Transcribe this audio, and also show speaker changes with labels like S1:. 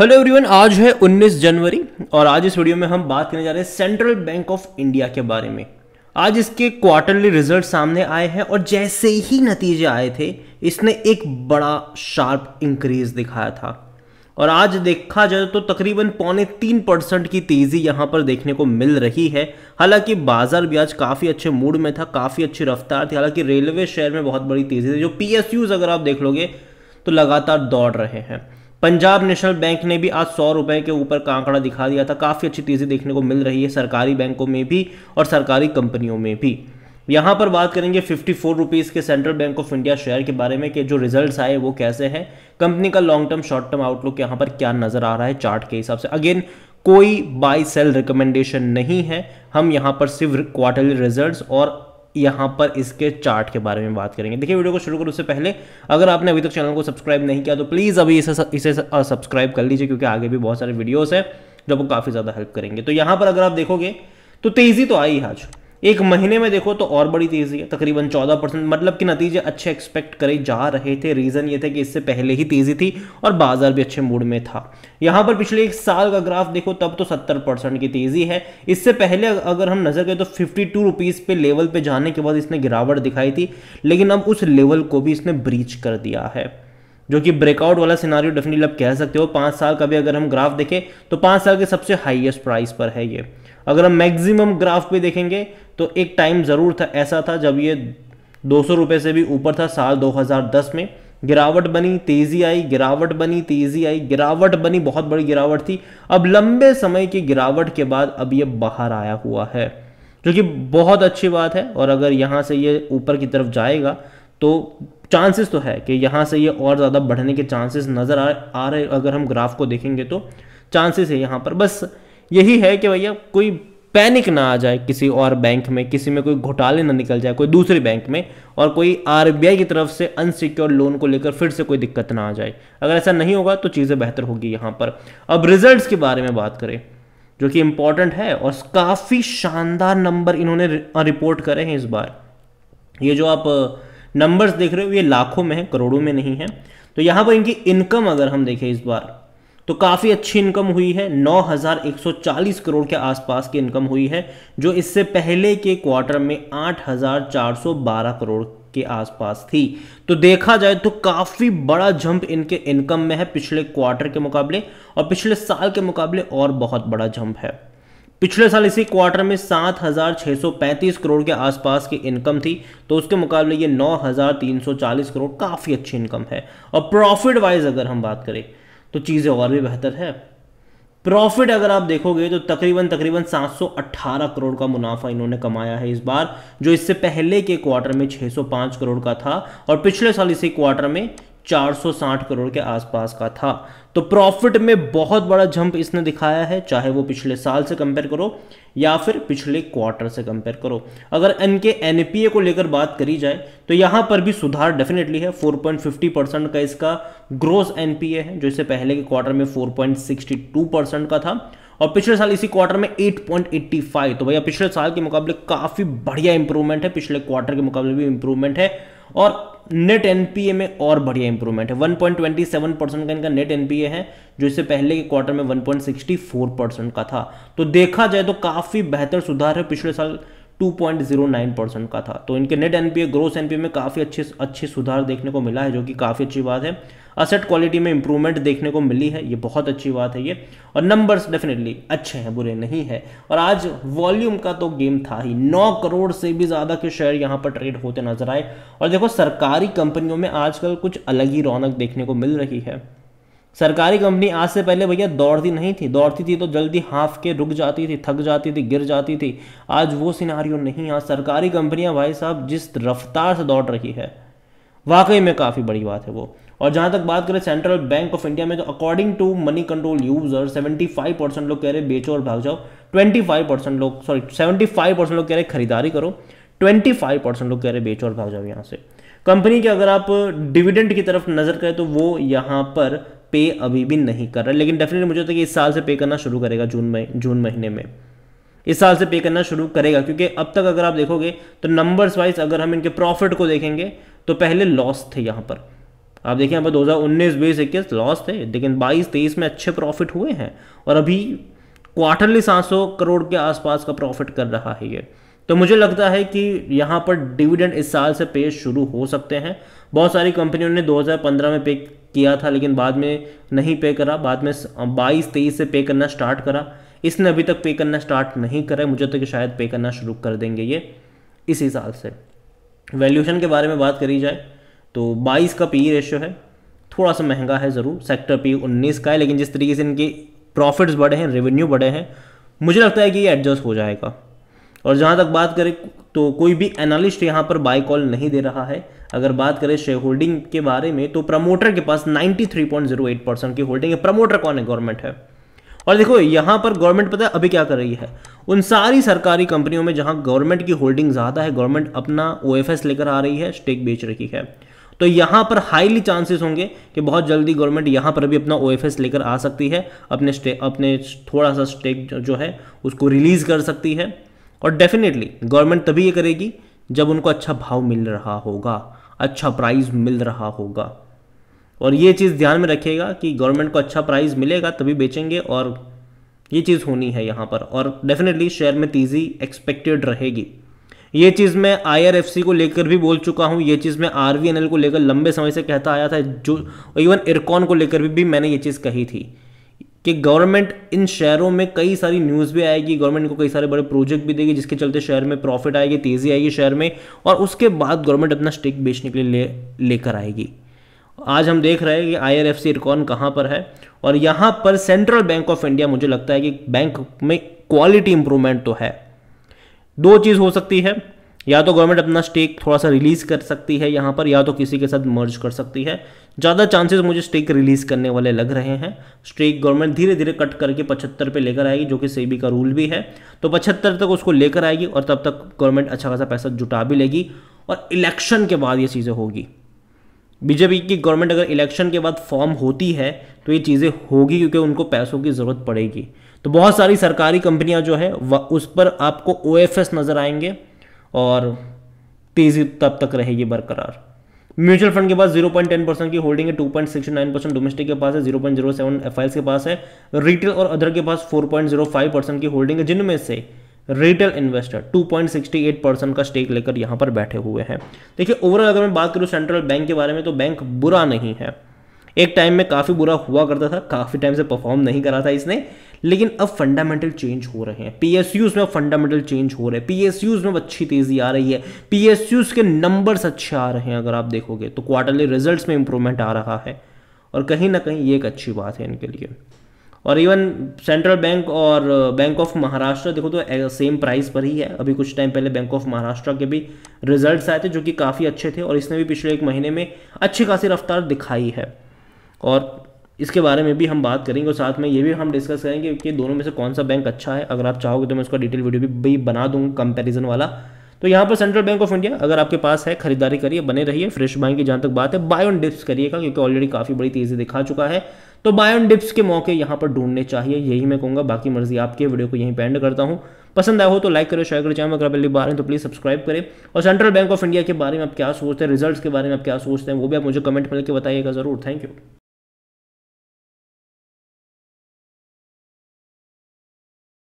S1: hello everyone आज है 19 जनवरी और आज इस वीडियो में हम बात करने जा रहे हैं सेंट्रल बैंक ऑफ इंडिया के बारे में आज इसके क्वार्टरली रिजल्ट सामने आए हैं और जैसे ही नतीजे आए थे इसने एक बड़ा शार्प इंक्रीज दिखाया था और आज देखा जाए तो तकरीबन पौने तीन परसेंट की तेज़ी यहाँ पर देखने को मिल रही है हालांकि बाजार भी आज काफ़ी अच्छे मूड में था काफ़ी अच्छी रफ्तार थी हालांकि रेलवे शेयर में बहुत बड़ी तेज़ी थी जो पी अगर आप देख लोगे तो लगातार दौड़ रहे हैं पंजाब नेशनल बैंक ने भी आज सौ रुपए के ऊपर का आंकड़ा दिखा दिया था काफ़ी अच्छी तेज़ी देखने को मिल रही है सरकारी बैंकों में भी और सरकारी कंपनियों में भी यहाँ पर बात करेंगे फिफ्टी फोर रुपीज़ के central bank of India share के बारे में कि जो रिजल्ट्स आए वो कैसे हैं कंपनी का long term short term outlook यहाँ पर क्या नज़र आ रहा है चार्ट के हिसाब से अगेन कोई बाई सेल रिकमेंडेशन नहीं है हम यहाँ पर सिर्फ क्वार्टरली रिजल्ट्स और यहाँ पर इसके चार्ट के बारे में बात करेंगे देखिए वीडियो को शुरू करूँ उससे पहले अगर आपने अभी तक चैनल को सब्सक्राइब नहीं किया तो प्लीज़ अभी इसे इसे सब्सक्राइब कर लीजिए क्योंकि आगे भी बहुत सारे वीडियोज़ हैं जो आपको काफ़ी ज़्यादा हेल्प करेंगे तो यहाँ पर अगर आप देखोगे तो तेज़ी तो आई आज एक महीने में देखो तो और बड़ी तेजी है तकरीबन चौदह परसेंट मतलब कि नतीजे अच्छे एक्सपेक्ट करे जा रहे थे रीजन ये थे कि इससे पहले ही तेजी थी और बाजार भी अच्छे मूड में था यहां पर पिछले एक साल का ग्राफ देखो तब तो सत्तर परसेंट की तेजी है इससे पहले अगर हम नजर करें तो फिफ्टी टू रुपीज पे लेवल पे जाने के बाद इसने गिरावट दिखाई थी लेकिन अब उस लेवल को भी इसने ब्रीच कर दिया है जो कि ब्रेकआउट वाला सिनारियो डेफिनेटली आप कह सकते हो पांच साल का भी अगर हम ग्राफ देखें तो पांच साल के सबसे हाइएस्ट प्राइस पर है ये अगर हम मैक्सिमम ग्राफ पे देखेंगे तो एक टाइम ज़रूर था ऐसा था जब ये दो सौ से भी ऊपर था साल 2010 में गिरावट बनी तेज़ी आई गिरावट बनी तेज़ी आई गिरावट बनी बहुत बड़ी गिरावट थी अब लंबे समय की गिरावट के बाद अब ये बाहर आया हुआ है जो कि बहुत अच्छी बात है और अगर यहाँ से ये ऊपर की तरफ जाएगा तो चांसेस तो है कि यहाँ से ये और ज़्यादा बढ़ने के चांसेस नज़र आ आ रहे अगर हम ग्राफ को देखेंगे तो चांसेस है यहाँ पर बस यही है कि भैया कोई पैनिक ना आ जाए किसी और बैंक में किसी में कोई घोटाले ना निकल जाए कोई दूसरे बैंक में और कोई आरबीआई की तरफ से अनसिक्योर लोन को लेकर फिर से कोई दिक्कत ना आ जाए अगर ऐसा नहीं होगा तो चीज़ें बेहतर होगी यहाँ पर अब रिजल्ट्स के बारे में बात करें जो कि इंपॉर्टेंट है और काफ़ी शानदार नंबर इन्होंने रिपोर्ट करे हैं इस बार ये जो आप नंबर्स देख रहे हो ये लाखों में है करोड़ों में नहीं है तो यहाँ पर इनकी इनकम अगर हम देखें इस बार तो काफ़ी अच्छी इनकम हुई है 9,140 करोड़ के आसपास की इनकम हुई है जो इससे पहले के क्वार्टर में 8,412 करोड़ के आसपास थी तो देखा जाए तो काफ़ी बड़ा जंप इनके इनकम में है पिछले क्वार्टर के मुकाबले और पिछले साल के मुकाबले और बहुत बड़ा जंप है पिछले साल इसी क्वार्टर में 7,635 करोड़ के आसपास की इनकम थी तो उसके मुकाबले ये 9,340 करोड़ काफ़ी अच्छी इनकम है और प्रॉफिट वाइज अगर हम बात करें तो चीज़ें और भी बेहतर है प्रॉफिट अगर आप देखोगे तो तकरीबन तकरीबन 718 करोड़ का मुनाफा इन्होंने कमाया है इस बार जो इससे पहले के क्वार्टर में 605 करोड़ का था और पिछले साल इसी क्वार्टर में 460 करोड़ के आसपास का था तो प्रॉफिट में बहुत बड़ा जंप इसने दिखाया है चाहे वो पिछले साल से कंपेयर करो या फिर पिछले क्वार्टर से कंपेयर करो अगर इनके एनपीए को लेकर बात करी जाए तो यहाँ पर भी सुधार डेफिनेटली है 4.50 परसेंट का इसका ग्रोस एनपीए है जो इसे पहले के क्वार्टर में 4.62 परसेंट का था और पिछले साल इसी क्वार्टर में 8.85 तो भैया पिछले साल के मुकाबले काफ़ी बढ़िया इंप्रूवमेंट है पिछले क्वार्टर के मुकाबले भी इंप्रूवमेंट है और नेट एनपीए में और बढ़िया इंप्रूवमेंट है 1.27 परसेंट का इनका नेट एनपीए है जो इससे पहले के क्वार्टर में 1.64 परसेंट का था तो देखा जाए तो काफ़ी बेहतर सुधार है पिछले साल 2.09 परसेंट का था तो इनके नेट एनपीए ग्रोस एनपीए में काफ़ी अच्छे अच्छे सुधार देखने को मिला है जो कि काफ़ी अच्छी बात है असेट क्वालिटी में इंप्रूवमेंट देखने को मिली है ये बहुत अच्छी बात है ये और नंबर्स डेफिनेटली अच्छे हैं बुरे नहीं है और आज वॉल्यूम का तो गेम था ही नौ करोड़ से भी ज़्यादा के शेयर यहाँ पर ट्रेड होते नजर आए और देखो सरकारी कंपनियों में आजकल कुछ अलग ही रौनक देखने को मिल रही है सरकारी कंपनी आज से पहले भैया दौड़ती नहीं थी दौड़ती थी तो जल्दी हाफ के रुक जाती थी थक जाती थी गिर जाती थी आज वो सिनारियों नहीं आज सरकारी कंपनियां भाई साहब जिस रफ्तार से दौड़ रही है वाकई में काफ़ी बड़ी बात है वो और जहाँ तक बात करें सेंट्रल बैंक ऑफ इंडिया में तो according to Moneycontrol user 75 percent लोग कह रहे बेचो और भाग जाओ 25 परसेंट लोग सॉरी 75 परसेंट लोग कह रहे खरीदारी करो 25 परसेंट लोग कह रहे बेचो और भाग जाओ यहाँ से कंपनी के अगर आप डिविडेंड की तरफ नज़र करें तो वो यहाँ पर पे अभी भी नहीं कर रहा लेकिन डेफिनेटली मुझे होता है कि इस साल से पे करना शुरू करेगा जून में जून महीने में इस साल से पे करना शुरू करेगा क्योंकि अब तक अगर आप देखोगे तो नंबर्स वाइज अगर हम इनके प्रॉफिट को देखेंगे तो पहले लॉस थे यहाँ पर आप देखिए यहाँ पर दो हज़ार उन्नीस बीस इक्कीस लॉस थे लेकिन बाईस तेईस में अच्छे प्रॉफिट हुए हैं और अभी क्वार्टरली 700 करोड़ के आसपास का प्रॉफिट कर रहा है ये तो मुझे लगता है कि यहाँ पर डिविडेंड इस साल से पे शुरू हो सकते हैं बहुत सारी कंपनियों ने 2015 में पे किया था लेकिन बाद में नहीं पे करा बाद में बाईस तेईस से पे करना स्टार्ट करा इसने अभी तक पे करना स्टार्ट नहीं करा मुझे तो कि शायद पे करना शुरू कर देंगे ये इस हिसाब से वैल्यूशन के बारे में बात करी जाए तो 22 का पी रेशियो e है थोड़ा सा महंगा है ज़रूर सेक्टर पी 19 का है लेकिन जिस तरीके से इनके प्रॉफिट्स बढ़े हैं रेवेन्यू बढ़े हैं मुझे लगता है कि ये एडजस्ट हो जाएगा और जहाँ तक बात करें तो कोई भी एनालिस्ट यहाँ पर बाई कॉल नहीं दे रहा है अगर बात करें शेयर होल्डिंग के बारे में तो प्रमोटर के पास 93.08 परसेंट की होल्डिंग है प्रमोटर कौन है गवर्नमेंट है और देखो यहाँ पर गवर्नमेंट पता है अभी क्या कर रही है उन सारी सरकारी कंपनियों में जहाँ गवर्नमेंट की होल्डिंग ज़्यादा है गवर्नमेंट अपना ओ लेकर आ रही है स्टेक बेच रही है तो यहाँ पर हाईली चांसेस होंगे कि बहुत जल्दी गवर्नमेंट यहाँ पर भी अपना ओ लेकर आ सकती है अपने अपने थोड़ा सा स्टेक जो है उसको रिलीज़ कर सकती है और डेफिनेटली गवर्नमेंट तभी ये करेगी जब उनको अच्छा भाव मिल रहा होगा अच्छा प्राइस मिल रहा होगा और ये चीज़ ध्यान में रखिएगा कि गवर्नमेंट को अच्छा प्राइस मिलेगा तभी बेचेंगे और ये चीज़ होनी है यहाँ पर और डेफिनेटली शेयर में तेज़ी एक्सपेक्टेड रहेगी ये चीज़ मैं आईआरएफसी को लेकर भी बोल चुका हूँ ये चीज़ मैं आर को लेकर लंबे समय से कहता आया था जो इवन इरकॉन को लेकर भी, भी मैंने ये चीज़ कही थी कि गवर्नमेंट इन शहरों में कई सारी न्यूज़ भी आएगी गवर्नमेंट को कई सारे बड़े प्रोजेक्ट भी देगी जिसके चलते शहर में प्रॉफिट आएगी तेज़ी आएगी शहर में और उसके बाद गवर्नमेंट अपना स्टेक बेचने के लिए लेकर आएगी आज हम देख रहे हैं कि आई आर एफ सी रिकॉन कहाँ पर है और यहाँ पर सेंट्रल बैंक ऑफ इंडिया मुझे लगता है कि बैंक में क्वालिटी इंप्रूवमेंट तो है दो चीज़ हो सकती है या तो गवर्नमेंट अपना स्टेक थोड़ा सा रिलीज़ कर सकती है यहाँ पर या तो किसी के साथ मर्ज कर सकती है ज़्यादा चांसेस मुझे स्टेक रिलीज़ करने वाले लग रहे हैं स्टेक गवर्नमेंट धीरे धीरे कट करके पचहत्तर पे लेकर आएगी जो कि सेबी का रूल भी है तो पचहत्तर तक उसको लेकर आएगी और तब तक गवर्नमेंट अच्छा खासा पैसा जुटा भी लेगी और इलेक्शन के बाद ये चीज़ें होगी बीजेपी की गवर्नमेंट अगर इलेक्शन के बाद फॉर्म होती है तो ये चीज़ें होगी क्योंकि उनको पैसों की ज़रूरत पड़ेगी तो बहुत सारी सरकारी कंपनियां जो है उस पर आपको ओ नज़र आएंगे और तेज़ी तब तक रहेगी बरकरार म्यूचुअल फंड के पास 0.10 परसेंट की होल्डिंग है 2.69 परसेंट डोमेस्टिक के पास है 0.07 पॉइंट के पास है रिटेल और अदर के पास 4.05 परसेंट की होल्डिंग है जिनमें से रिटेल इन्वेस्टर 2.68 परसेंट का स्टेक लेकर यहां पर बैठे हुए हैं देखिए ओवरऑल अगर मैं बात करूं सेंट्रल बैंक के बारे में तो बैंक बुरा नहीं है एक टाइम में काफ़ी बुरा हुआ करता था काफ़ी टाइम से परफॉर्म नहीं करा था इसने लेकिन अब फंडामेंटल चेंज हो रहे हैं यूज में फंडामेंटल चेंज हो रहे हैं पी एस यूज में अच्छी तेजी आ रही है पी एस यूज के नंबर्स अच्छे आ रहे हैं अगर आप देखोगे तो क्वार्टरली रिजल्ट्स में इंप्रूवमेंट आ रहा है और कहीं ना कहीं ये एक अच्छी बात है इनके लिए और इवन सेंट्रल बैंक और बैंक ऑफ महाराष्ट्र देखो तो सेम uh, प्राइस पर ही है अभी कुछ टाइम पहले बैंक ऑफ महाराष्ट्र के भी रिजल्ट्स आए थे जो कि काफ़ी अच्छे थे और इसने भी पिछले एक महीने में अच्छी खासी रफ्तार दिखाई है और इसके बारे में भी हम बात करेंगे और साथ में ये भी हम डिस्कस करेंगे कि दोनों में से कौन सा बैंक अच्छा है अगर आप चाहोगे तो मैं उसका डिटेल वीडियो भी बना दूंगा कंपैरिजन वाला तो यहाँ पर सेंट्रल बैंक ऑफ इंडिया अगर आपके पास है खरीदारी करिए बने रहिए फ्रेश बाइंग की जहाँ तक बात है बाय ऑन डिप्स करिएगा क्योंकि ऑलरेडी काफ़ी बड़ी तेज़ी दिखा चुका है तो बाय ऑन डिप्स के मौके यहाँ पर ढूंढने चाहिए यही मैं कहूँगा बाकी मर्जी आपके वीडियो को यहीं पेंड करता हूँ पसंद आया हो तो लाइक करो शेयर करो चाहे अगर पहली बार हैं तो प्लीज़ सब्सक्राइब करें और सेंट्रल बैंक ऑफ इंडिया के बारे में आप क्या सोचते हैं रिजल्ट के बारे में आप क्या सोचते हैं वो भी आप मुझे कमेंट मिलकर बताइएगा जरूर थैंक यू